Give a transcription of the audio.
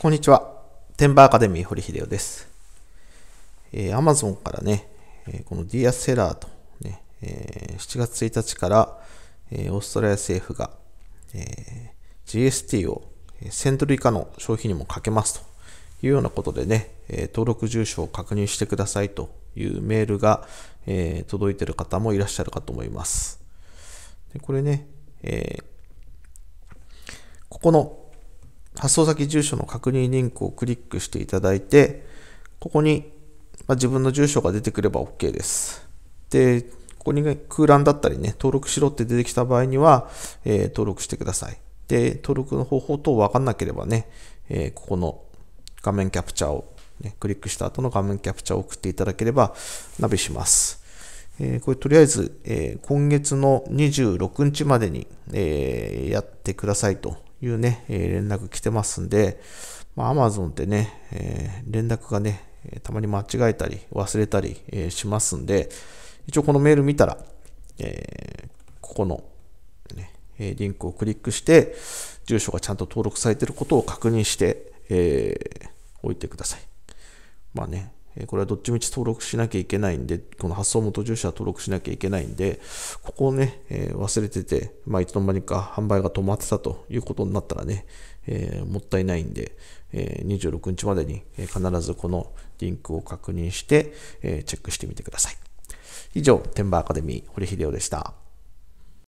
こんにちは。テンバーアカデミー堀秀夫です。えー、Amazon からね、えこのディアセラーとね、えー、7月1日から、えー、オーストラリア政府が、えー、GST を1000ドル以下の消費にもかけますというようなことでね、えー、登録住所を確認してくださいというメールが、えー、届いている方もいらっしゃるかと思います。でこれね、えー、ここの発送先住所の確認リンクをクリックしていただいて、ここに、ま自分の住所が出てくれば OK です。で、ここに、空欄だったりね、登録しろって出てきた場合には、えー、登録してください。で、登録の方法等わかんなければね、えー、ここの画面キャプチャーを、ね、クリックした後の画面キャプチャーを送っていただければ、ナビします。えー、これとりあえず、え今月の26日までに、えやってくださいというね、え連絡来てますんで、まマゾンってね、え連絡がね、たまに間違えたり忘れたり、えしますんで、一応このメール見たら、えここの、ね、リンクをクリックして、住所がちゃんと登録されていることを確認して、えー、おいてください。まあね、これはどっちみち登録しなきゃいけないんで、この発送元住所は登録しなきゃいけないんで、ここをね、え忘れてて、まあ、いつの間にか販売が止まってたということになったらね、えー、もったいないんで、え26日までに必ずこのリンクを確認して、えチェックしてみてください。以上、テンバーアカデミー、堀秀夫でした。